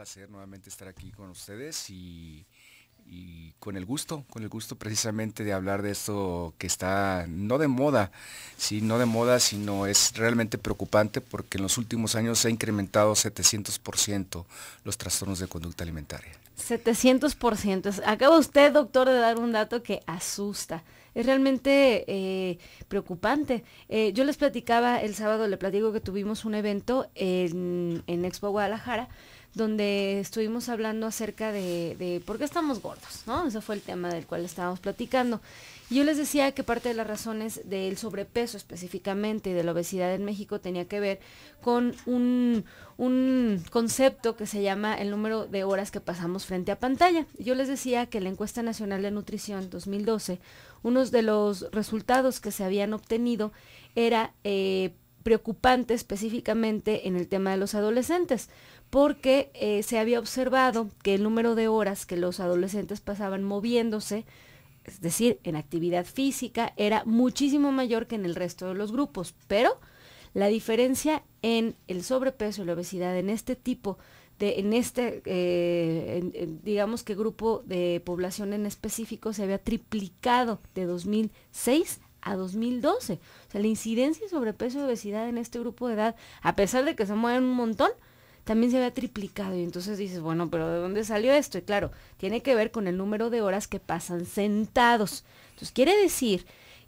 placer nuevamente estar aquí con ustedes y, con el gusto, con el gusto precisamente de hablar de esto que está no de moda, ¿sí? no de moda, sino es realmente preocupante porque en los últimos años se ha incrementado 700% los trastornos de conducta alimentaria. 700%. Acaba usted, doctor, de dar un dato que asusta. Es realmente eh, preocupante. Eh, yo les platicaba el sábado, le platico que tuvimos un evento en, en Expo Guadalajara donde estuvimos hablando acerca de, por qué estamos gordos, ¿no? Ese fue el tema del cual estábamos platicando. yo les decía que parte de las razones del sobrepeso específicamente y de la obesidad en México tenía que ver con un, un concepto que se llama el número de horas que pasamos frente a pantalla. Yo les decía que la encuesta nacional de nutrición 2012, uno de los resultados que se habían obtenido era... Eh, preocupante específicamente en el tema de los adolescentes, porque eh, se había observado que el número de horas que los adolescentes pasaban moviéndose, es decir, en actividad física, era muchísimo mayor que en el resto de los grupos, pero la diferencia en el sobrepeso y la obesidad en este tipo de, en este, eh, digamos que grupo de población en específico se había triplicado de 2006 a 2012. O sea, la incidencia de sobrepeso y obesidad en este grupo de edad, a pesar de que se mueven un montón, también se había triplicado. Y entonces dices, bueno, pero ¿de dónde salió esto? Y claro, tiene que ver con el número de horas que pasan sentados. Entonces quiere decir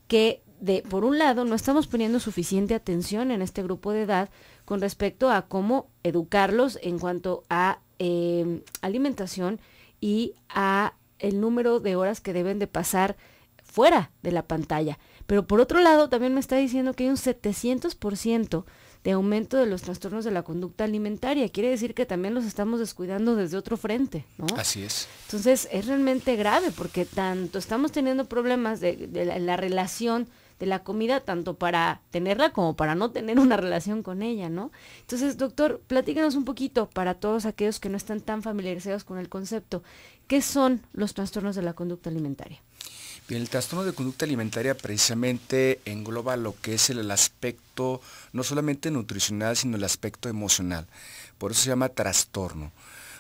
que de, por un lado, no estamos poniendo suficiente atención en este grupo de edad con respecto a cómo educarlos en cuanto a em, alimentación y a el número de horas que deben de pasar fuera de la pantalla. Pero por otro lado, también me está diciendo que hay un 700% de aumento de los trastornos de la conducta alimentaria. Quiere decir que también los estamos descuidando desde otro frente, ¿no? Así es. Entonces es realmente grave porque tanto estamos teniendo problemas de, la, la relación de la comida, tanto para tenerla como para no tener una relación con ella, ¿no? Entonces, doctor, platícanos un poquito para todos aquellos que no están tan familiarizados con el concepto, ¿qué son los trastornos de la conducta alimentaria? el trastorno de conducta alimentaria precisamente engloba lo que es el aspecto no solamente nutricional, sino el aspecto emocional. Por eso se llama trastorno,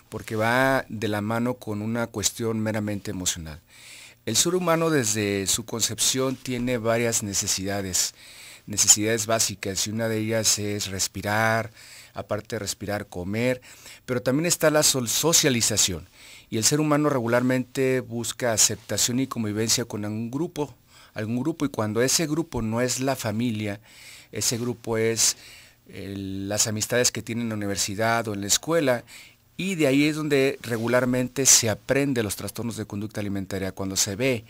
porque va de la mano con una cuestión meramente emocional. El ser humano desde su concepción tiene varias necesidades, necesidades básicas, y una de ellas es respirar, aparte de respirar, comer, pero también está la socialización. Y el ser humano regularmente busca aceptación y convivencia con algún grupo, algún grupo, y cuando ese grupo no es la familia, ese grupo es eh, las amistades que tiene en la universidad o en la escuela, y de ahí es donde regularmente se aprende los trastornos de conducta alimentaria, cuando se ve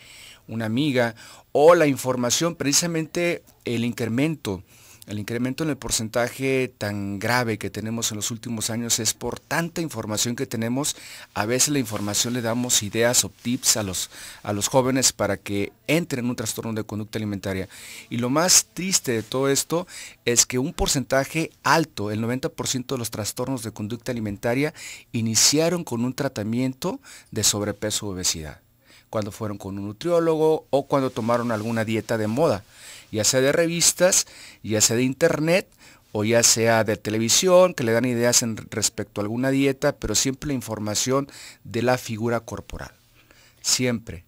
una amiga o la información, precisamente el incremento el incremento en el porcentaje tan grave que tenemos en los últimos años es por tanta información que tenemos. A veces la información le damos ideas o tips a los, a los jóvenes para que entren en un trastorno de conducta alimentaria. Y lo más triste de todo esto es que un porcentaje alto, el 90% de los trastornos de conducta alimentaria, iniciaron con un tratamiento de sobrepeso u obesidad cuando fueron con un nutriólogo o cuando tomaron alguna dieta de moda ya sea de revistas, ya sea de internet o ya sea de televisión, que le dan ideas en respecto a alguna dieta, pero siempre la información de la figura corporal. Siempre,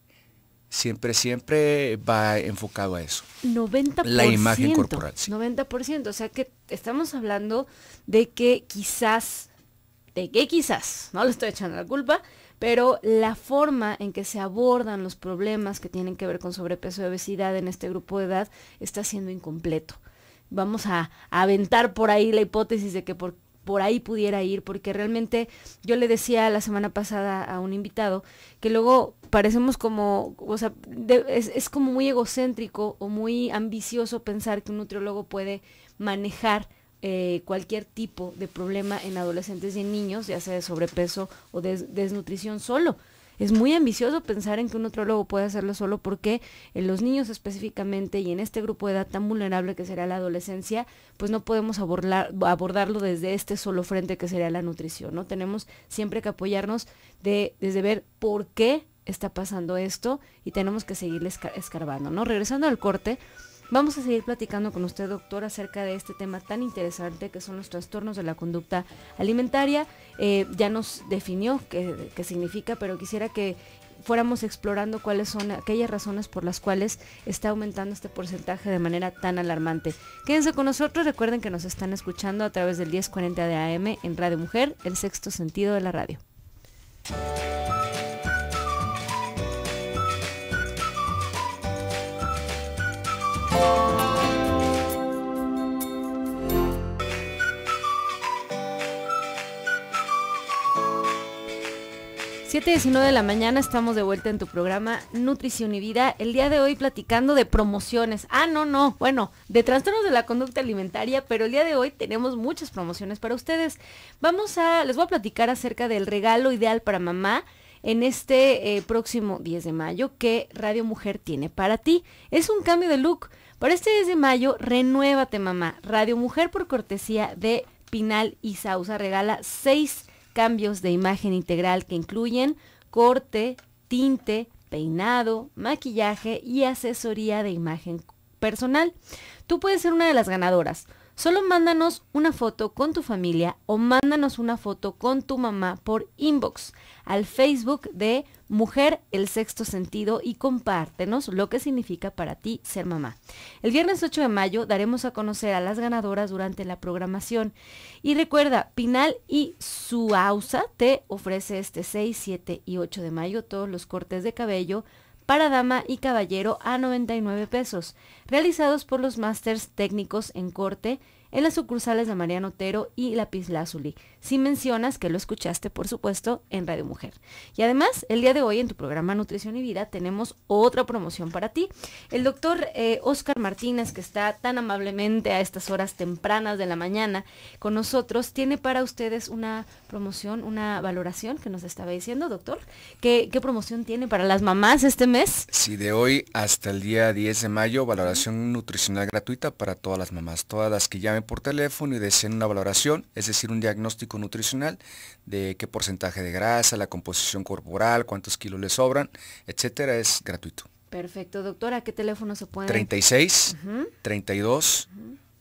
siempre, siempre va enfocado a eso. 90%. La imagen corporal. Sí. 90%, o sea que estamos hablando de que quizás, de que quizás, no le estoy echando la culpa, pero la forma en que se abordan los problemas que tienen que ver con sobrepeso y obesidad en este grupo de edad está siendo incompleto. Vamos a, aventar por ahí la hipótesis de que por, ahí pudiera ir, porque realmente yo le decía la semana pasada a un invitado que luego parecemos como, o sea, es como muy egocéntrico o muy ambicioso pensar que un nutriólogo puede manejar eh, cualquier tipo de problema en adolescentes y en niños, ya sea de sobrepeso o de desnutrición solo. Es muy ambicioso pensar en que un nutriólogo puede hacerlo solo porque en los niños específicamente y en este grupo de edad tan vulnerable que será la adolescencia, pues no podemos abordar, abordarlo desde este solo frente que sería la nutrición, ¿no? Tenemos siempre que apoyarnos de, desde ver por qué está pasando esto y tenemos que seguirle escarbando, ¿no? Regresando al corte, Vamos a seguir platicando con usted, doctor, acerca de este tema tan interesante que son los trastornos de la conducta alimentaria. Eh, ya nos definió qué, qué significa, pero quisiera que fuéramos explorando cuáles son aquellas razones por las cuales está aumentando este porcentaje de manera tan alarmante. Quédense con nosotros, recuerden que nos están escuchando a través del 1040 de AM en Radio Mujer, el sexto sentido de la radio. 7.19 de la mañana estamos de vuelta en tu programa Nutrición y Vida. El día de hoy platicando de promociones. Ah, no, no. Bueno, de trastornos de la conducta alimentaria, pero el día de hoy tenemos muchas promociones para ustedes. Vamos a, les voy a platicar acerca del regalo ideal para mamá en este eh, próximo 10 de mayo que Radio Mujer tiene para ti. Es un cambio de look. Para este 10 de mayo, renuévate mamá. Radio Mujer por cortesía de Pinal y Sausa regala seis cambios de imagen integral que incluyen corte, tinte, peinado, maquillaje y asesoría de imagen personal. Tú puedes ser una de las ganadoras. Solo mándanos una foto con tu familia o mándanos una foto con tu mamá por inbox al Facebook de Mujer el Sexto Sentido y compártenos lo que significa para ti ser mamá. El viernes 8 de mayo daremos a conocer a las ganadoras durante la programación. Y recuerda, Pinal y Suausa te ofrece este 6, 7 y 8 de mayo todos los cortes de cabello para dama y caballero a 99 pesos, realizados por los másters técnicos en corte en las sucursales de Mariano Otero y Lazuli si mencionas que lo escuchaste, por supuesto, en Radio Mujer. Y además, el día de hoy en tu programa Nutrición y Vida tenemos otra promoción para ti. El doctor Oscar eh, Martínez, que está tan amablemente a estas horas tempranas de la mañana con nosotros, tiene para ustedes una promoción, una valoración que nos estaba diciendo, doctor. ¿Qué, qué promoción tiene para las mamás este mes? Sí, de hoy hasta el día 10 de mayo, valoración nutricional gratuita para todas las mamás, todas las que llamen por teléfono y deseen una valoración, es decir, un diagnóstico nutricional de qué porcentaje de grasa, la composición corporal, cuántos kilos le sobran, etcétera, es gratuito. Perfecto, doctora, ¿qué teléfono se puede? 36 32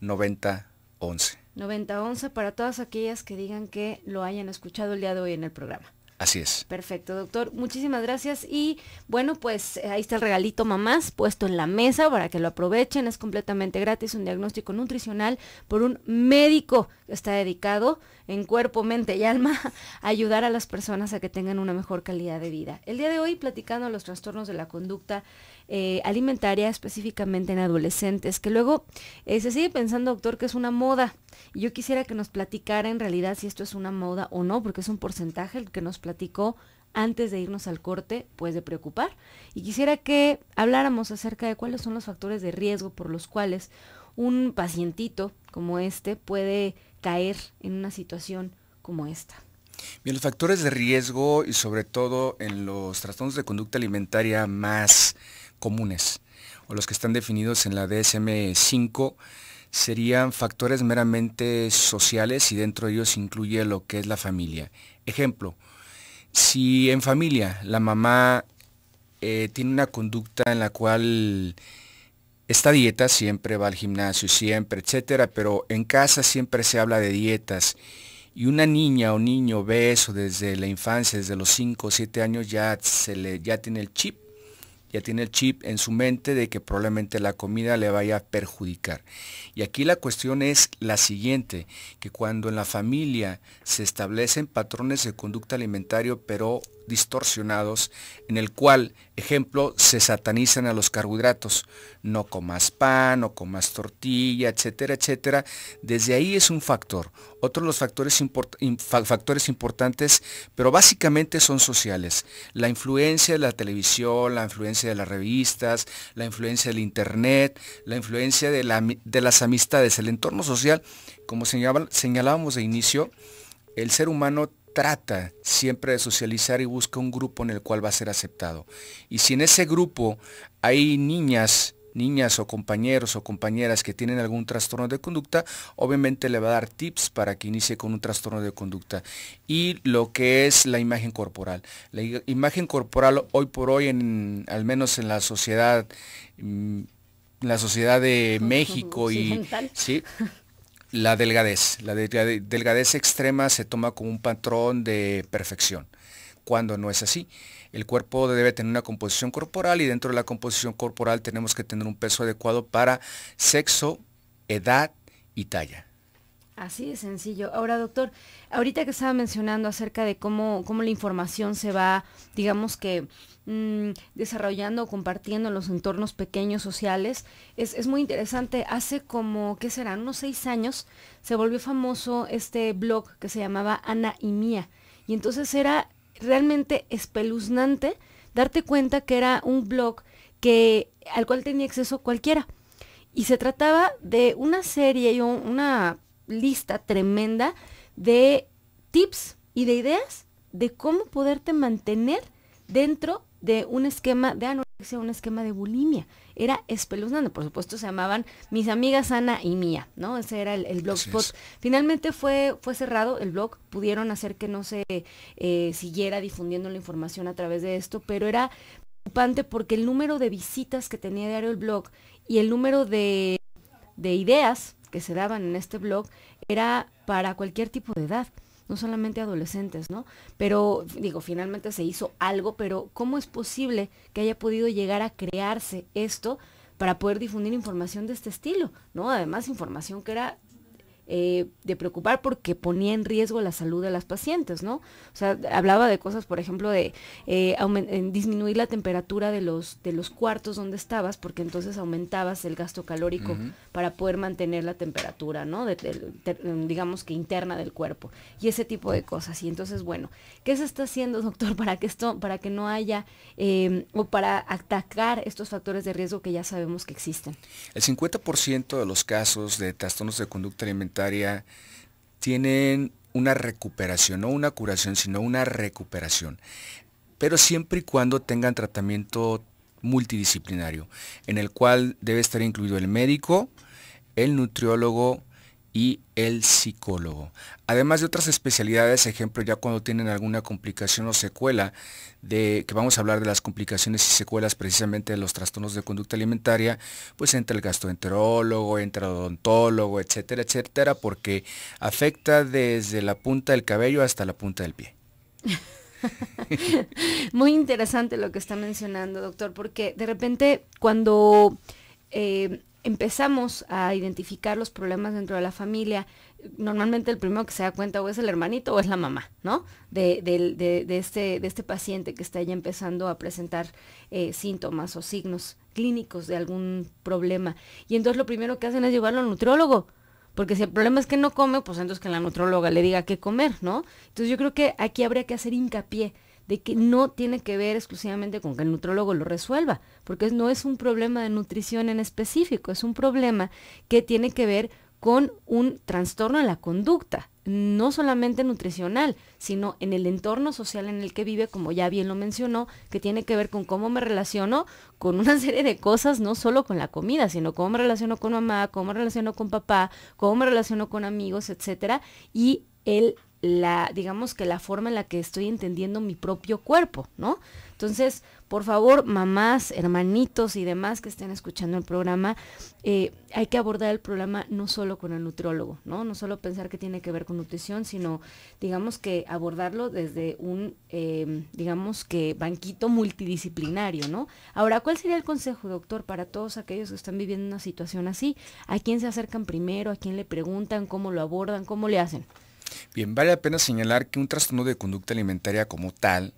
9011. 9011 90 11. para todas aquellas que digan que lo hayan escuchado el día de hoy en el programa. Así es. Perfecto, doctor. Muchísimas gracias. Y bueno, pues eh, ahí está el regalito mamás puesto en la mesa para que lo aprovechen. Es completamente gratis un diagnóstico nutricional por un médico que está dedicado en cuerpo, mente y alma a ayudar a las personas a que tengan una mejor calidad de vida. El día de hoy platicando los trastornos de la conducta eh, alimentaria específicamente en adolescentes, que luego eh, se sigue pensando, doctor, que es una moda. Y yo quisiera que nos platicara en realidad si esto es una moda o no, porque es un porcentaje el que nos platicó antes de irnos al corte, pues de preocupar. Y quisiera que habláramos acerca de cuáles son los factores de riesgo por los cuales un pacientito como este puede caer en una situación como esta. Bien, los factores de riesgo y sobre todo en los trastornos de conducta alimentaria más comunes o los que están definidos en la DSM-5 serían factores meramente sociales y dentro de ellos incluye lo que es la familia. Ejemplo, si en familia la mamá eh, tiene una conducta en la cual esta dieta siempre va al gimnasio, siempre, etcétera, pero en casa siempre se habla de dietas y una niña o niño ve eso desde la infancia, desde los 5 o 7 años, ya, se le, ya tiene el chip ya tiene el chip en su mente de que probablemente la comida le vaya a perjudicar. Y aquí la cuestión es la siguiente, que cuando en la familia se establecen patrones de conducta alimentario, pero distorsionados en el cual, ejemplo, se satanizan a los carbohidratos. No comas pan, no comas tortilla, etcétera, etcétera. Desde ahí es un factor. Otros los factores, importantes, pero básicamente son sociales. La influencia de la televisión, la influencia de las revistas, la influencia del internet, la influencia de las amistades, el entorno social. Como señalábamos de inicio, el ser humano trata siempre de socializar y busca un grupo en el cual va a ser aceptado. Y si en ese grupo hay niñas, niñas o compañeros o compañeras que tienen algún trastorno de conducta, obviamente le va a dar tips para que inicie con un trastorno de conducta. Y lo que es la imagen corporal. La imagen corporal hoy por hoy, en, al menos en la sociedad, mm, la sociedad de México y... ¿sí? La delgadez. La delgadez extrema se toma como un patrón de perfección, cuando no es así. El cuerpo debe tener una composición corporal y dentro de la composición corporal tenemos que tener un peso adecuado para sexo, edad y talla. Así de sencillo. Ahora, doctor, ahorita que estaba mencionando acerca de cómo, cómo la información se va, digamos que mm, desarrollando o compartiendo en los entornos pequeños sociales, es, muy interesante. Hace como, ¿qué será?, Unos seis años se volvió famoso este blog que se llamaba Ana y Mía. Y entonces era realmente espeluznante darte cuenta que era un blog que, al cual tenía acceso cualquiera. Y se trataba de una serie y una lista tremenda de tips y de ideas de cómo poderte mantener dentro de un esquema de anorexia, un esquema de bulimia. Era espeluznante. Por supuesto, se llamaban Mis Amigas Ana y Mía, ¿no? Ese era el, blog. blogspot. Finalmente fue, fue cerrado el blog. Pudieron hacer que no se eh, siguiera difundiendo la información a través de esto, pero era preocupante porque el número de visitas que tenía diario el blog y el número de, de ideas que se daban en este blog era para cualquier tipo de edad, no solamente adolescentes, ¿no? Pero digo, finalmente se hizo algo, pero ¿cómo es posible que haya podido llegar a crearse esto para poder difundir información de este estilo, ¿no? Además, información que era eh, de preocupar porque ponía en riesgo la salud de las pacientes, ¿no? O sea, hablaba de cosas, por ejemplo, de eh, disminuir la temperatura de los, de los cuartos donde estabas, porque entonces aumentabas el gasto calórico para poder mantener la temperatura, ¿no? digamos que interna del cuerpo y ese tipo de cosas. Y entonces, bueno, ¿qué se está haciendo, doctor, para que esto, para que no haya em, o para atacar estos factores de riesgo que ya sabemos que existen? El 50% de los casos de trastornos de conducta alimentaria tienen una recuperación, no una curación, sino una recuperación, pero siempre y cuando tengan tratamiento multidisciplinario, en el cual debe estar incluido el médico, el nutriólogo, y el psicólogo. Además de otras especialidades, ejemplo, ya cuando tienen alguna complicación o secuela, de, que vamos a hablar de las complicaciones y secuelas precisamente de los trastornos de conducta alimentaria, pues entra el gastroenterólogo, entra el odontólogo, etcétera, etcétera, porque afecta desde la punta del cabello hasta la punta del pie. Muy interesante lo que está mencionando, doctor, porque de repente cuando... Eh, empezamos a identificar los problemas dentro de la familia, normalmente el primero que se da cuenta o es el hermanito o es la mamá, ¿no? De, de, este, de este paciente que está ya empezando a presentar eh, síntomas o signos clínicos de algún problema. Y entonces lo primero que hacen es llevarlo al nutrólogo, Porque si el problema es que no come, pues entonces que la nutróloga le diga qué comer, ¿no? Entonces yo creo que aquí habría que hacer hincapié de que no tiene que ver exclusivamente con que el nutrólogo lo resuelva, porque no es un problema de nutrición en específico, es un problema que tiene que ver con un trastorno en la conducta, no solamente nutricional, sino en el entorno social en el que vive, como ya bien lo mencionó, que tiene que ver con cómo me relaciono con una serie de cosas, no solo con la comida, sino cómo me relaciono con mamá, cómo me relaciono con papá, cómo me relaciono con amigos, etcétera, y el la, digamos que la forma en la que estoy entendiendo mi propio cuerpo, ¿no? Entonces, por favor, mamás, hermanitos y demás que estén escuchando el programa, eh, hay que abordar el programa no solo con el nutriólogo, ¿no? No solo pensar que tiene que ver con nutrición, sino, digamos que abordarlo desde un, em, digamos que, banquito multidisciplinario, ¿no? Ahora, ¿cuál sería el consejo, doctor, para todos aquellos que están viviendo una situación así? ¿A quién se acercan primero? ¿A quién le preguntan? ¿Cómo lo abordan? ¿Cómo le hacen? Bien, vale la pena señalar que un trastorno de conducta alimentaria como tal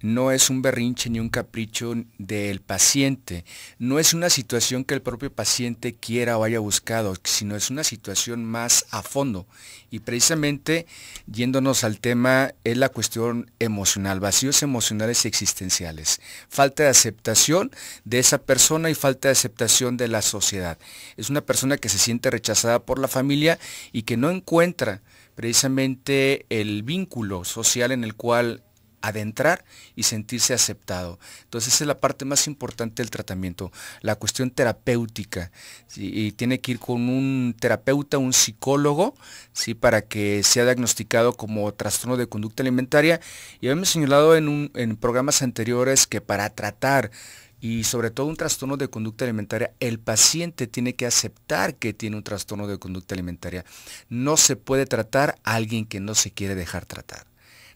no es un berrinche ni un capricho del paciente, no es una situación que el propio paciente quiera o haya buscado, sino es una situación más a fondo. Y precisamente, yéndonos al tema, es la cuestión emocional, vacíos emocionales y existenciales, falta de aceptación de esa persona y falta de aceptación de la sociedad. Es una persona que se siente rechazada por la familia y que no encuentra precisamente el vínculo social en el cual adentrar y sentirse aceptado. Entonces esa es la parte más importante del tratamiento, la cuestión terapéutica. Y tiene que ir con un terapeuta, un psicólogo, ¿sí? para que sea diagnosticado como trastorno de conducta alimentaria. Y habíamos señalado en, en programas anteriores que para tratar y sobre todo un trastorno de conducta alimentaria, el paciente tiene que aceptar que tiene un trastorno de conducta alimentaria. No se puede tratar a alguien que no se quiere dejar tratar.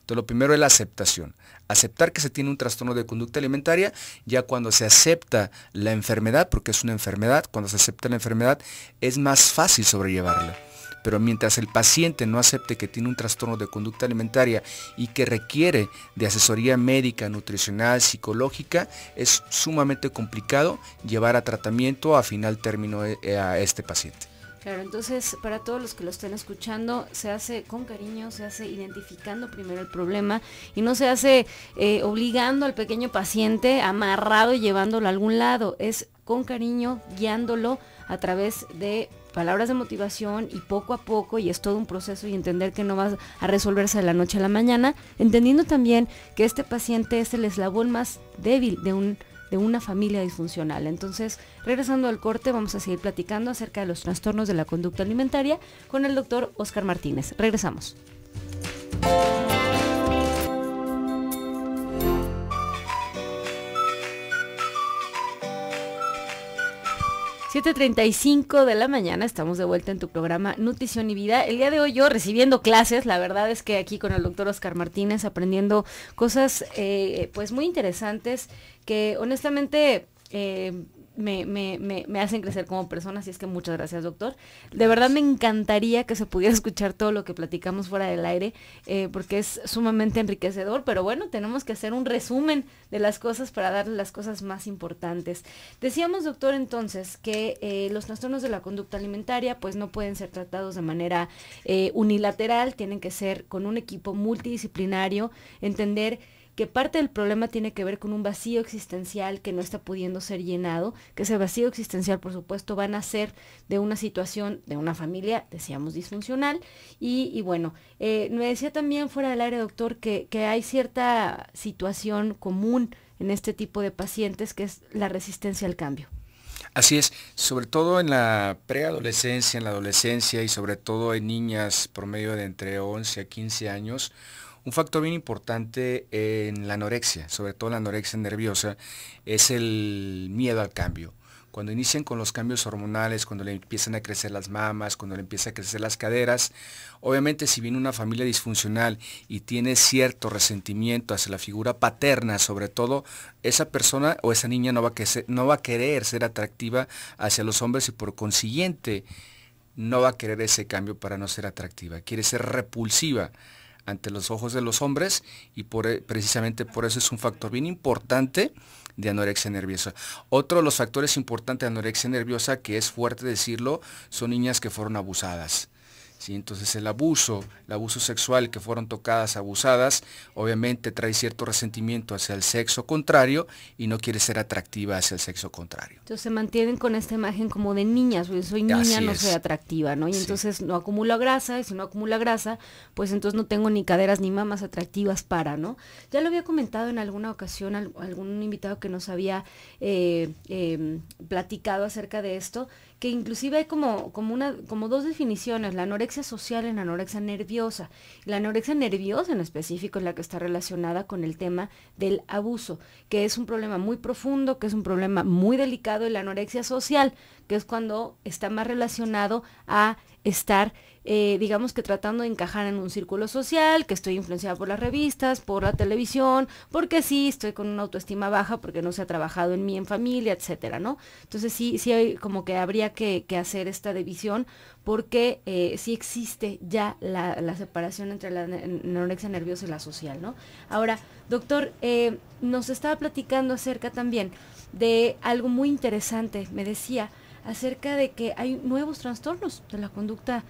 Entonces lo primero es la aceptación. Aceptar que se tiene un trastorno de conducta alimentaria, ya cuando se acepta la enfermedad, porque es una enfermedad, cuando se acepta la enfermedad es más fácil sobrellevarla. Pero mientras el paciente no acepte que tiene un trastorno de conducta alimentaria y que requiere de asesoría médica, nutricional, psicológica, es sumamente complicado llevar a tratamiento a final término eh, eh, a este paciente. Claro, entonces para todos los que lo estén escuchando, se hace con cariño, se hace identificando primero el problema y no se hace eh, obligando al pequeño paciente, amarrado y llevándolo a algún lado, es con cariño, guiándolo a través de palabras de motivación y poco a poco, y es todo un proceso y entender que no va a resolverse de la noche a la mañana, entendiendo también que este paciente es el eslabón más débil de un de una familia disfuncional. Entonces, regresando al corte, vamos a seguir platicando acerca de los trastornos de la conducta alimentaria con el doctor Oscar Martínez. Regresamos. 7.35 de la mañana, estamos de vuelta en tu programa Nutrición y Vida. El día de hoy yo recibiendo clases, la verdad es que aquí con el doctor Oscar Martínez aprendiendo cosas eh, pues muy interesantes que honestamente eh, me, me, me, me, hacen crecer como persona, así es que muchas gracias doctor. De verdad me encantaría que se pudiera escuchar todo lo que platicamos fuera del aire, eh, porque es sumamente enriquecedor, pero bueno, tenemos que hacer un resumen de las cosas para darle las cosas más importantes. Decíamos doctor entonces que eh, los trastornos de la conducta alimentaria pues no pueden ser tratados de manera eh, unilateral, tienen que ser con un equipo multidisciplinario, entender que parte del problema tiene que ver con un vacío existencial que no está pudiendo ser llenado, que ese vacío existencial, por supuesto, va a nacer de una situación, de una familia, decíamos, disfuncional. Y, bueno, eh, me decía también fuera del área, doctor, que, que hay cierta situación común en este tipo de pacientes, que es la resistencia al cambio. Así es, sobre todo en la preadolescencia, en la adolescencia y sobre todo en niñas promedio de entre 11 a 15 años, un factor bien importante en la anorexia, sobre todo la anorexia nerviosa, es el miedo al cambio. Cuando inician con los cambios hormonales, cuando le empiezan a crecer las mamas, cuando le empiezan a crecer las caderas, obviamente si viene una familia disfuncional y tiene cierto resentimiento hacia la figura paterna, sobre todo, esa persona o esa niña no va a querer ser atractiva hacia los hombres y por consiguiente no va a querer ese cambio para no ser atractiva, quiere ser repulsiva ante los ojos de los hombres y por, eh, precisamente por eso es un factor bien importante de anorexia nerviosa. Otro de los factores importantes de anorexia nerviosa, que es fuerte decirlo, son niñas que fueron abusadas. ¿sí? Entonces el abuso, el abuso sexual que fueron tocadas, abusadas, obviamente trae cierto resentimiento hacia el sexo contrario y no quiere ser atractiva hacia el sexo contrario. Entonces se mantienen con esta imagen como de niñas, soy niña, no soy atractiva, ¿no? Y entonces no acumula grasa y si no acumula grasa, pues entonces no tengo ni caderas ni mamas atractivas para, ¿no? Ya lo había comentado en alguna ocasión algún invitado que nos había eh, em, platicado acerca de esto, que inclusive hay como, como, una, como dos definiciones, la anorexia social y la anorexia nerviosa. La anorexia nerviosa en específico es la que está relacionada con el tema del abuso, que es un problema muy profundo, que es un problema muy delicado, y la anorexia social, que es cuando está más relacionado a estar eh, digamos que tratando de encajar en un círculo social, que estoy influenciada por las revistas, por la televisión, porque sí, estoy con una autoestima baja porque no se ha trabajado en mí, en familia, etcétera, ¿no? Entonces sí, sí hay, como que habría que, hacer esta división porque eh, sí existe ya la, separación entre la anorexia nerviosa y la social, ¿no? Ahora, doctor, eh, nos estaba platicando acerca también de algo muy interesante, me decía, acerca de que hay nuevos trastornos de la conducta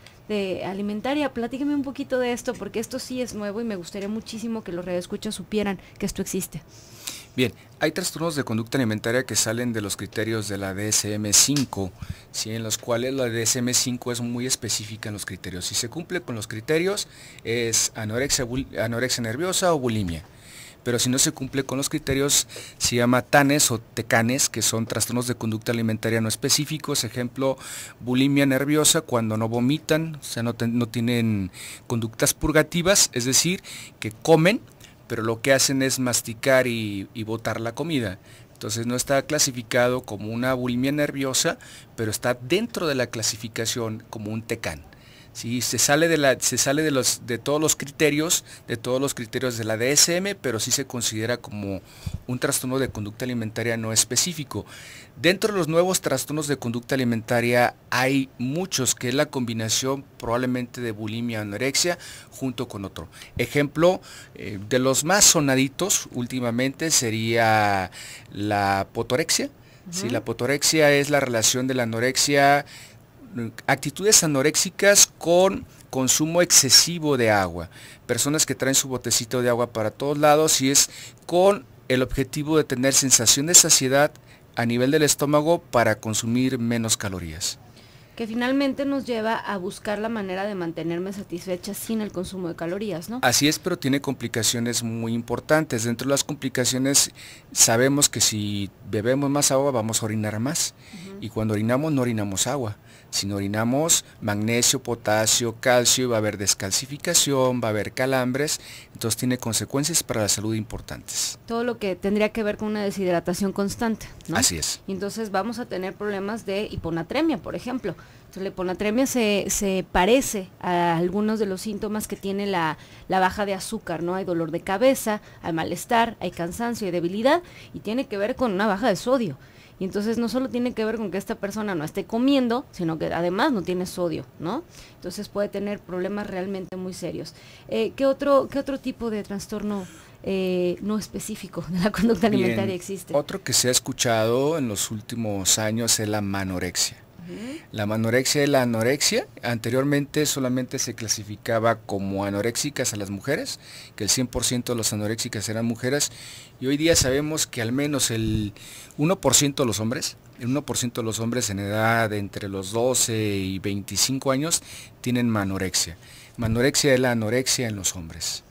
alimentaria. Platíqueme un poquito de esto, porque esto sí es nuevo y me gustaría muchísimo que los radioescuchas supieran que esto existe. Bien, hay trastornos de conducta alimentaria que salen de los criterios de la DSM-5, en los cuales la DSM-5 es muy específica en los criterios. Si se cumple con los criterios es anorexia, anorexia nerviosa o bulimia pero si no se cumple con los criterios se llama TANES o TECANES, que son trastornos de conducta alimentaria no específicos, ejemplo, bulimia nerviosa cuando no vomitan, o sea, no, tienen conductas purgativas, es decir, que comen, pero lo que hacen es masticar y, y botar la comida. Entonces no está clasificado como una bulimia nerviosa, pero está dentro de la clasificación como un TECAN. Sí, se sale de la, se sale de los, de todos los criterios, de todos los criterios de la DSM, pero sí se considera como un trastorno de conducta alimentaria no específico. Dentro de los nuevos trastornos de conducta alimentaria hay muchos, que es la combinación probablemente de bulimia anorexia junto con otro. Ejemplo, eh, de los más sonaditos últimamente sería la potorexia. Si la potorexia es la relación de la anorexia actitudes anoréxicas con consumo excesivo de agua. Personas que traen su botecito de agua para todos lados y es con el objetivo de tener sensación de saciedad a nivel del estómago para consumir menos calorías. Que finalmente nos lleva a buscar la manera de mantenerme satisfecha sin el consumo de calorías, ¿no? Así es, pero tiene complicaciones muy importantes. Dentro de las complicaciones sabemos que si bebemos más agua vamos a orinar más. Y cuando orinamos no orinamos agua si no orinamos magnesio, potasio, calcio, va a haber descalcificación, va a haber calambres, entonces tiene consecuencias para la salud importantes. Todo lo que tendría que ver con una deshidratación constante, Así es. Entonces vamos a tener problemas de hiponatremia, por ejemplo. la hiponatremia se, parece a algunos de los síntomas que tiene la, la, baja de azúcar, ¿no? Hay dolor de cabeza, hay malestar, hay cansancio, hay debilidad y tiene que ver con una baja de sodio. Y entonces no solo tiene que ver con que esta persona no esté comiendo, sino que además no tiene sodio, ¿no? Entonces puede tener problemas realmente muy serios. Eh, ¿qué, otro, tipo de trastorno eh, no específico de la conducta alimentaria existe? Otro que se ha escuchado en los últimos años es la manorexia. La manorexia y la anorexia anteriormente solamente se clasificaba como anoréxicas a las mujeres, que el 100% de las anoréxicas eran mujeres, y hoy día sabemos que al menos el 1% de los hombres, el 1% de los hombres en edad entre los 12 y 25 años tienen manorexia. Manorexia es la anorexia en los hombres.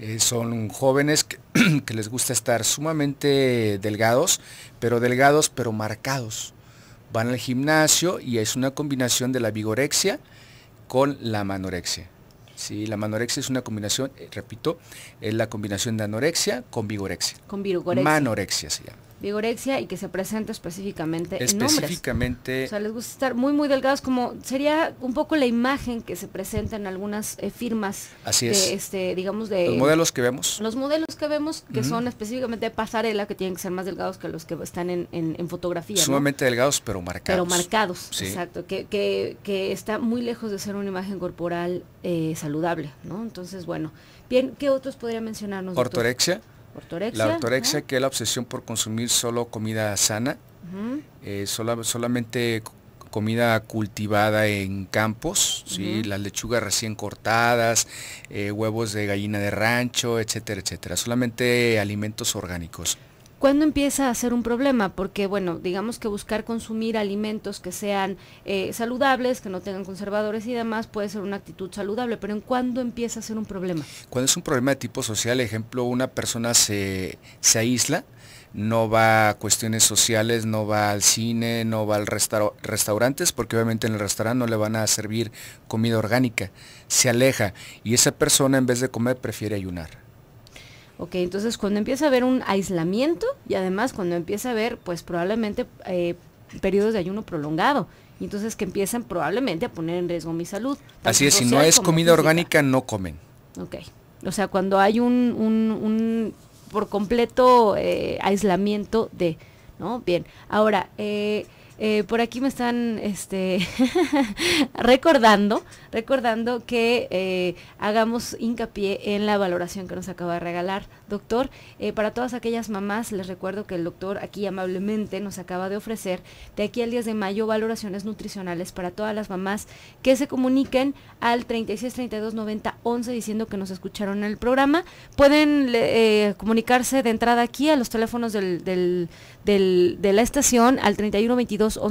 Eh, son jóvenes que, les gusta estar sumamente delgados, pero delgados pero marcados van al gimnasio y es una combinación de la vigorexia con la manorexia. Sí, la manorexia es una combinación, eh, repito, es la combinación de anorexia con vigorexia. Con vigorexia. Manorexia se llama vigorexia y que se presenta específicamente, específicamente en hombres. O sea, les gusta estar muy, muy delgados, como sería un poco la imagen que se presenta en algunas eh, firmas. Así es. Este, digamos de... Los modelos que vemos. Los modelos que vemos, que son específicamente de pasarela, que tienen que ser más delgados que los que están en, fotografía. Sumamente delgados, pero marcados. Pero marcados, sí. exacto, que, que, está muy lejos de ser una imagen corporal eh, saludable, ¿no? Entonces, bueno, bien, ¿qué otros podría mencionarnos? Ortorexia. La ortorexia, que es la obsesión por consumir solo comida sana, eh, solamente comida cultivada en campos, las lechugas recién cortadas, eh, huevos de gallina de rancho, etcétera, etcétera. Solamente alimentos orgánicos. ¿Cuándo empieza a ser un problema? Porque, bueno, digamos que buscar consumir alimentos que sean eh, saludables, que no tengan conservadores y demás, puede ser una actitud saludable, pero ¿en cuándo empieza a ser un problema? Cuando es un problema de tipo social, ejemplo, una persona se, aísla, no va a cuestiones sociales, no va al cine, no va al restaurante, restaurantes, porque obviamente en el restaurante no le van a servir comida orgánica, se aleja y esa persona en vez de comer prefiere ayunar. Ok, entonces cuando empieza a haber un aislamiento y además cuando empieza a haber pues probablemente eh, periodos de ayuno prolongado, entonces que empiezan probablemente a poner en riesgo mi salud. Así es, si no es comida orgánica, no comen. Ok, o sea, cuando hay un, por completo eh, aislamiento de, ¿no? Bien, ahora, eh, eh, por aquí me están este, recordando, recordando que eh, hagamos hincapié en la valoración que nos acaba de regalar Doctor, eh, para todas aquellas mamás, les recuerdo que el doctor aquí amablemente nos acaba de ofrecer de aquí al 10 de mayo valoraciones nutricionales para todas las mamás que se comuniquen al 36329011 diciendo que nos escucharon en el programa. Pueden eh, comunicarse de entrada aquí a los teléfonos de la estación al 31 22 o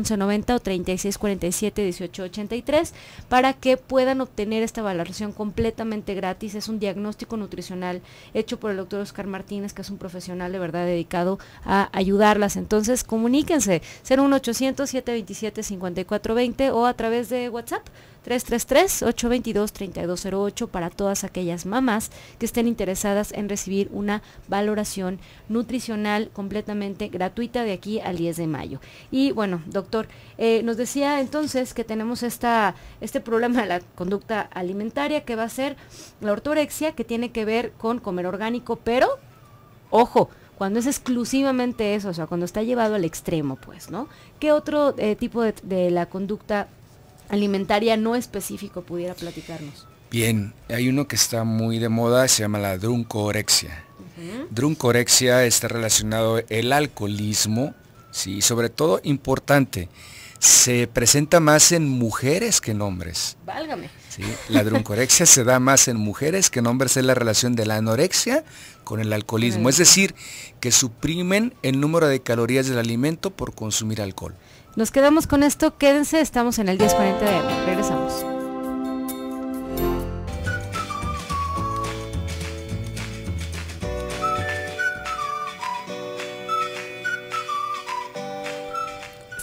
36 47 83 para que puedan obtener esta valoración completamente gratis. Es un diagnóstico nutricional hecho por el doctor Oscar Martínez, que es un profesional de verdad dedicado a ayudarlas. Entonces, comuníquense 01800 727 5420 o a través de WhatsApp 333-822-3208 para todas aquellas mamás que estén interesadas en recibir una valoración nutricional completamente gratuita de aquí al 10 de mayo. Y bueno, doctor, eh, nos decía entonces que tenemos esta, este problema de la conducta alimentaria que va a ser la ortorexia que tiene que ver con comer orgánico, pero ojo, cuando es exclusivamente eso, o sea, cuando está llevado al extremo, pues, ¿no? ¿Qué otro eh, tipo de, de, la conducta alimentaria no específico pudiera platicarnos? Bien, hay uno que está muy de moda, se llama la druncorexia. Druncorexia está relacionado el alcoholismo, sí, sobre todo importante, se presenta más en mujeres que en hombres. Válgame. La druncorexia se da más en mujeres que en hombres, es la relación de la anorexia con el alcoholismo, es decir, que suprimen el número de calorías del alimento por consumir alcohol. Nos quedamos con esto, quédense, estamos en el 1040 de abril. Regresamos.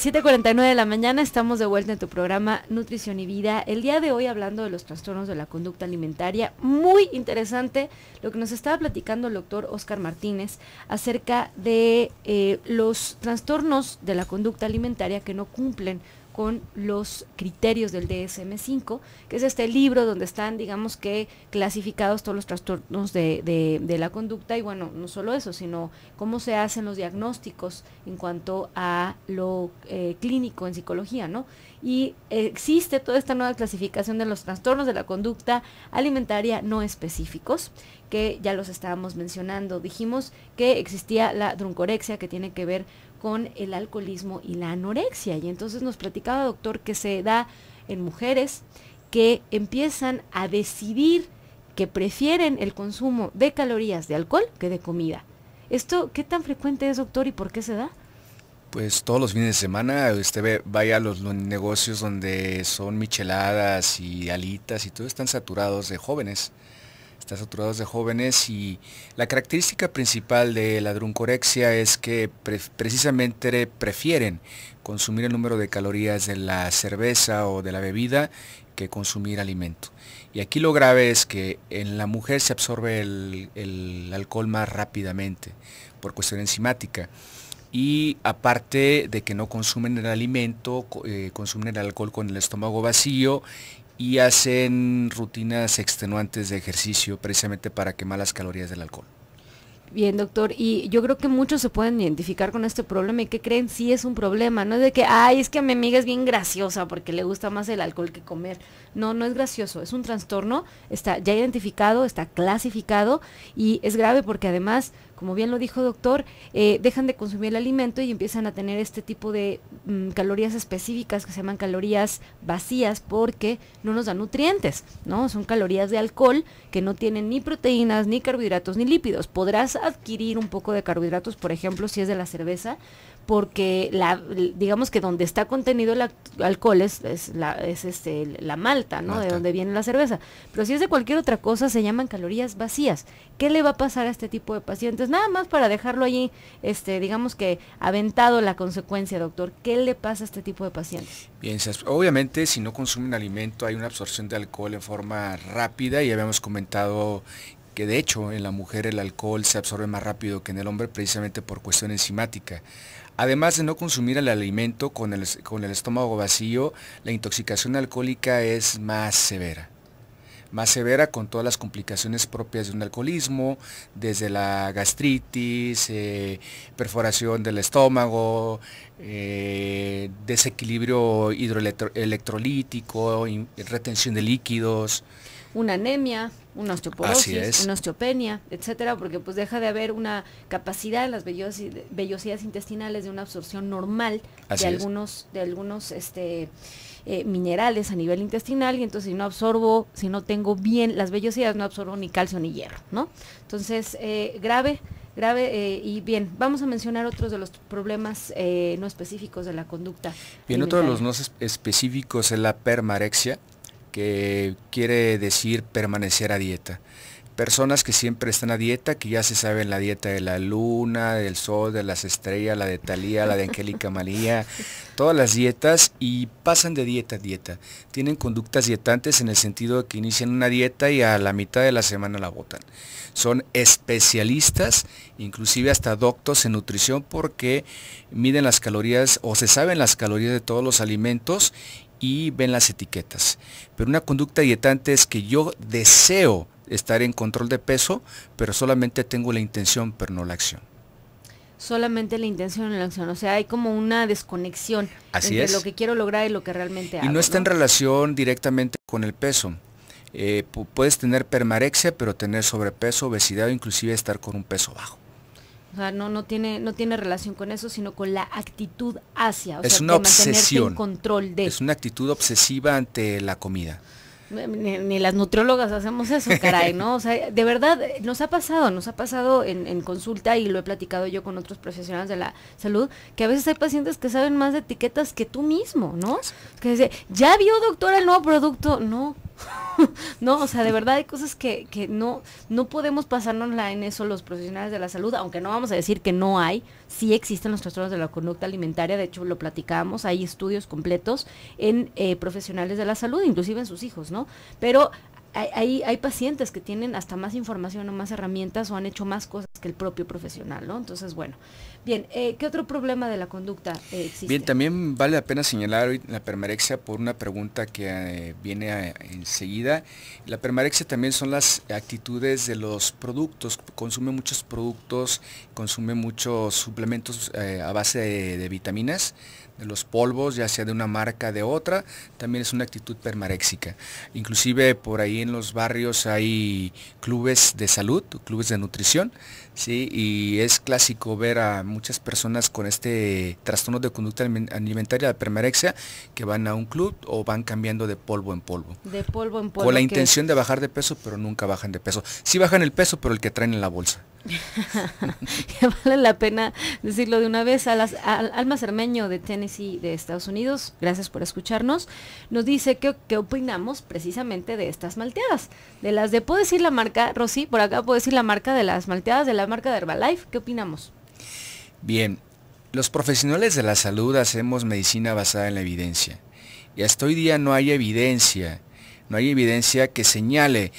7.49 de la mañana estamos de vuelta en tu programa Nutrición y Vida. El día de hoy hablando de los trastornos de la conducta alimentaria. Muy interesante lo que nos estaba platicando el doctor Oscar Martínez acerca de eh, los trastornos de la conducta alimentaria que no cumplen con los criterios del DSM-5, que es este libro donde están, digamos que, clasificados todos los trastornos de, la conducta y bueno, no solo eso, sino cómo se hacen los diagnósticos en cuanto a lo eh, clínico en psicología, ¿no? Y existe toda esta nueva clasificación de los trastornos de la conducta alimentaria no específicos, que ya los estábamos mencionando. Dijimos que existía la druncorexia, que tiene que ver con el alcoholismo y la anorexia. Y entonces nos platicaba, doctor, que se da en mujeres que empiezan a decidir que prefieren el consumo de calorías de alcohol que de comida. ¿Esto qué tan frecuente es, doctor, y por qué se da? Pues todos los fines de semana usted ve, vaya a los, los, negocios donde son micheladas y alitas y todo están saturados de jóvenes están saturados de jóvenes y la característica principal de la druncorexia es que precisamente prefieren consumir el número de calorías de la cerveza o de la bebida que consumir alimento. Y aquí lo grave es que en la mujer se absorbe el, alcohol más rápidamente por cuestión enzimática y aparte de que no consumen el alimento, eh, consumen el alcohol con el estómago vacío y hacen rutinas extenuantes de ejercicio precisamente para quemar las calorías del alcohol. Bien, doctor, y yo creo que muchos se pueden identificar con este problema y que creen si es un problema, no es de que, ay, es que mi amiga es bien graciosa porque le gusta más el alcohol que comer. No, no es gracioso, es un trastorno, está ya identificado, está clasificado y es grave porque además como bien lo dijo doctor, eh, dejan de consumir el alimento y empiezan a tener este tipo de mm, calorías específicas que se llaman calorías vacías porque no nos dan nutrientes, ¿no? Son calorías de alcohol que no tienen ni proteínas, ni carbohidratos, ni lípidos. Podrás adquirir un poco de carbohidratos, por ejemplo, si es de la cerveza, porque la, digamos que donde está contenido el alcohol es, la, este, la malta, ¿no? De donde viene la cerveza. Pero si es de cualquier otra cosa, se llaman calorías vacías. ¿Qué le va a pasar a este tipo de pacientes? Nada más para dejarlo allí, este, digamos que aventado la consecuencia, doctor. ¿Qué le pasa a este tipo de pacientes? obviamente si no consumen alimento hay una absorción de alcohol en forma rápida y habíamos comentado que de hecho en la mujer el alcohol se absorbe más rápido que en el hombre precisamente por cuestión enzimática. Además de no consumir el alimento con el, estómago vacío, la intoxicación alcohólica es más severa más severa con todas las complicaciones propias de un alcoholismo, desde la gastritis, eh, perforación del estómago, eh, desequilibrio hidroelectrolítico, retención de líquidos, una anemia, una osteoporosis, una osteopenia, etcétera, porque pues deja de haber una capacidad en las vellosidades intestinales de una absorción normal de algunos, de algunos este, eh, minerales a nivel intestinal, y entonces si no absorbo, si no tengo bien las vellosidades, no absorbo ni calcio ni hierro, ¿no? Entonces, eh, grave grave eh, y bien, vamos a mencionar otros de los problemas no específicos de la conducta. Bien, otro de los no específicos es la permarexia, que quiere decir permanecer a dieta. Personas que siempre están a dieta, que ya se saben la dieta de la luna, del sol, de las estrellas, la de Talía, la de Angélica María, todas las dietas y pasan de dieta a dieta. Tienen conductas dietantes en el sentido de que inician una dieta y a la mitad de la semana la botan. Son especialistas, inclusive hasta doctos en nutrición porque miden las calorías o se saben las calorías de todos los alimentos y ven las etiquetas. Pero una conducta dietante es que yo deseo estar en control de peso, pero solamente tengo la intención, pero no la acción. Solamente la intención y la acción, o sea, hay como una desconexión entre lo que quiero lograr y lo que realmente hago. Y no está en relación directamente con el peso. Eh, puedes tener permarexia, pero tener sobrepeso, obesidad o inclusive estar con un peso bajo. O sea, no, no, tiene, no tiene relación con eso, sino con la actitud hacia, o es sea, una En control de. Es una actitud obsesiva ante la comida. Ni, las nutriólogas hacemos eso, caray, ¿no? O sea, de verdad, nos ha pasado, nos ha pasado en, en, consulta y lo he platicado yo con otros profesionales de la salud, que a veces hay pacientes que saben más de etiquetas que tú mismo, ¿no? Que dice, ya vio doctora el nuevo producto, no, no, o sea, de verdad hay cosas que, no, no podemos pasarnos en eso los profesionales de la salud, aunque no vamos a decir que no hay, sí existen los trastornos de la conducta alimentaria, de hecho lo platicamos, hay estudios completos en eh, profesionales de la salud, inclusive en sus hijos, ¿no? Pero hay, pacientes que tienen hasta más información o más herramientas o han hecho más cosas que el propio profesional, ¿no? Entonces, bueno. Bien, eh, ¿qué otro problema de la conducta eh, existe? Bien, también vale la pena señalar hoy la permarexia por una pregunta que eh, viene enseguida. La permarexia también son las actitudes de los productos. Consume muchos productos, consume muchos suplementos a base de vitaminas de los polvos, ya sea de una marca de otra, también es una actitud permaréxica. Inclusive por ahí en los barrios hay clubes de salud, clubes de nutrición, ¿sí? y es clásico ver a muchas personas con este trastorno de conducta alimentaria, la permarexia, que van a un club o van cambiando de polvo en polvo. De polvo en polvo. Con la intención de bajar de peso, pero nunca bajan de peso. Sí bajan el peso, pero el que traen en la bolsa. vale la pena decirlo de una vez. al Alma Cermeño de Tennessee, de Estados Unidos, gracias por escucharnos, nos dice que opinamos precisamente de estas malteadas. De las de, ¿puedo decir la marca, Rosy? Por acá puedo decir la marca de las malteadas, de la marca de Herbalife. ¿Qué opinamos? Bien, los profesionales de la salud hacemos medicina basada en la evidencia. Y hasta hoy día no hay evidencia, no hay evidencia que señale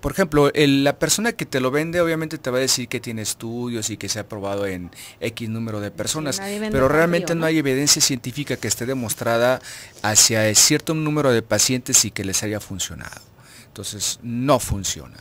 por ejemplo, la persona que te lo vende obviamente te va a decir que tiene estudios y que se ha probado en X número de personas, pero realmente ¿no? ¿no? hay evidencia científica que esté demostrada hacia cierto número de pacientes y que les haya funcionado. Entonces, no funciona.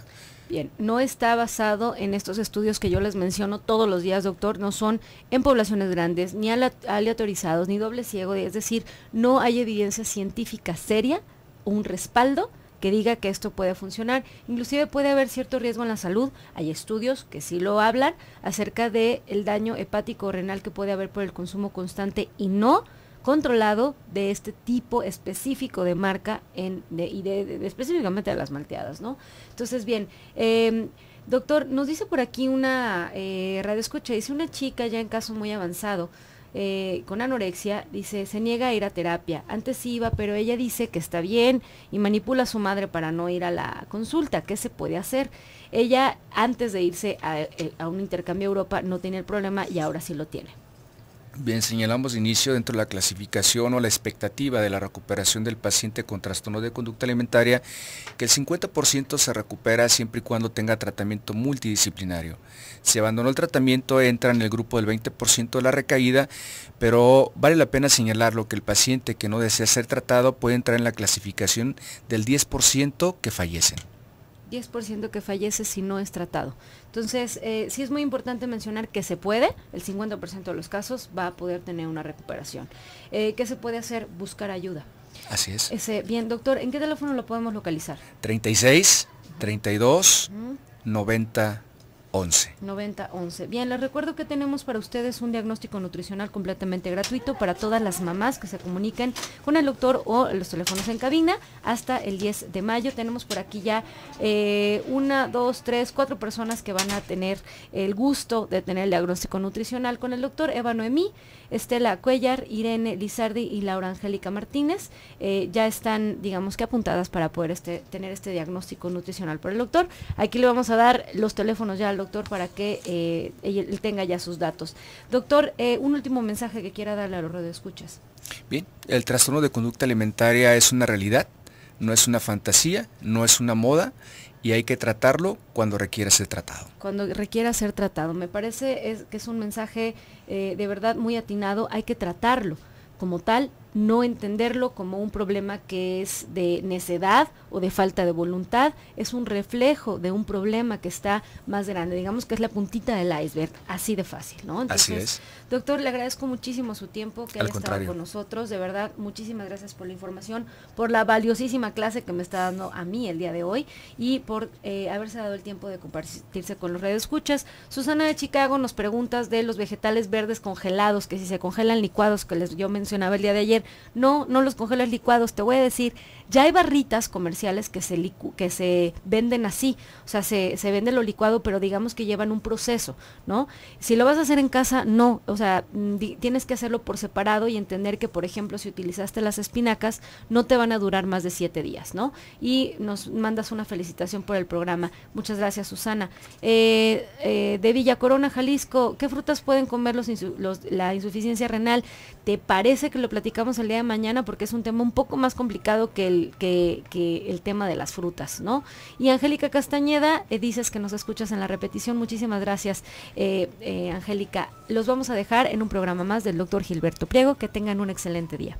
Bien, no está basado en estos estudios que yo les menciono todos los días, doctor, no son en poblaciones grandes, ni aleatorizados, ni doble ciego, es decir, no hay evidencia científica seria, un respaldo que diga que esto puede funcionar. Inclusive puede haber cierto riesgo en la salud. Hay estudios que sí lo hablan acerca del daño hepático o renal que puede haber por el consumo constante y no controlado de este tipo específico de marca y específicamente de las malteadas, ¿no? Entonces, bien, em, doctor, nos dice por aquí una eh, radioescucha, radio escucha, dice una chica ya en caso muy avanzado, eh, con anorexia, dice, se niega a ir a terapia. Antes iba, pero ella dice que está bien y manipula a su madre para no ir a la consulta. ¿Qué se puede hacer? Ella, antes de irse a, eh, a un intercambio a Europa, no tenía el problema y ahora sí lo tiene. Bien, señalamos inicio dentro de la clasificación o la expectativa de la recuperación del paciente con trastorno de conducta alimentaria, que el 50% se recupera siempre y cuando tenga tratamiento multidisciplinario. Si abandonó el tratamiento, entra en el grupo del 20% de la recaída, pero vale la pena señalarlo que el paciente que no desea ser tratado puede entrar en la clasificación del 10% que fallecen. 10% que fallece si no es tratado. Entonces, eh, sí es muy importante mencionar que se puede, el 50% de los casos va a poder tener una recuperación. Eh, ¿Qué se puede hacer? Buscar ayuda. Así es. Ese, bien, doctor, ¿en qué teléfono lo podemos localizar? 36, 32, 90 90 11. 90 11. Bien, les recuerdo que tenemos para ustedes un diagnóstico nutricional completamente gratuito para todas las mamás que se comuniquen con el doctor o los teléfonos en cabina hasta el 10 de mayo. Tenemos por aquí ya eh, una, dos, tres, cuatro personas que van a tener el gusto de tener el diagnóstico nutricional con el doctor Eva Noemí, Estela Cuellar, Irene Lizardi y Laura Angélica Martínez. Eh, ya están, digamos que apuntadas para poder este, tener este diagnóstico nutricional por el doctor. Aquí le vamos a dar los teléfonos ya al doctor para que eh, él tenga ya sus datos. Doctor, eh, un último mensaje que quiera darle a los radioescuchas. Bien, el trastorno de conducta alimentaria es una realidad, no es una fantasía, no es una moda y hay que tratarlo cuando requiera ser tratado. Cuando requiera ser tratado. Me parece es, que es un mensaje eh, de verdad muy atinado, hay que tratarlo como tal no entenderlo como un problema que es de necedad o de falta de voluntad, es un reflejo de un problema que está más grande, digamos que es la puntita del iceberg, así de fácil, ¿no? así es. Doctor, le agradezco muchísimo su tiempo que ha haya estado con nosotros, de verdad, muchísimas gracias por la información, por la valiosísima clase que me está dando a mí el día de hoy y por eh, haberse dado el tiempo de compartirse con los escuchas Susana de Chicago nos preguntas de los vegetales verdes congelados, que si se congelan licuados, que les yo mencionaba el día de ayer, no, no los congeles licuados, te voy a decir, ya hay barritas comerciales que se, que se venden así, o sea, se, vende lo licuado, pero digamos que llevan un proceso, ¿no? Si lo vas a hacer en casa, no, o sea, mm, tienes que hacerlo por separado y entender que, por ejemplo, si utilizaste las espinacas, no te van a durar más de siete días, ¿no? Y nos mandas una felicitación por el programa. Muchas gracias, Susana. Eh, eh, de Villa Corona, Jalisco, ¿qué frutas pueden comer la insuficiencia renal? ¿Te parece que lo platicamos? el día de mañana porque es un tema un poco más complicado que el, que, el tema de las frutas, ¿no? Y Angélica Castañeda, eh, dices que nos escuchas en la repetición, muchísimas gracias, eh, eh, Angélica. Los vamos a dejar en un programa más del doctor Gilberto Priego, que tengan un excelente día.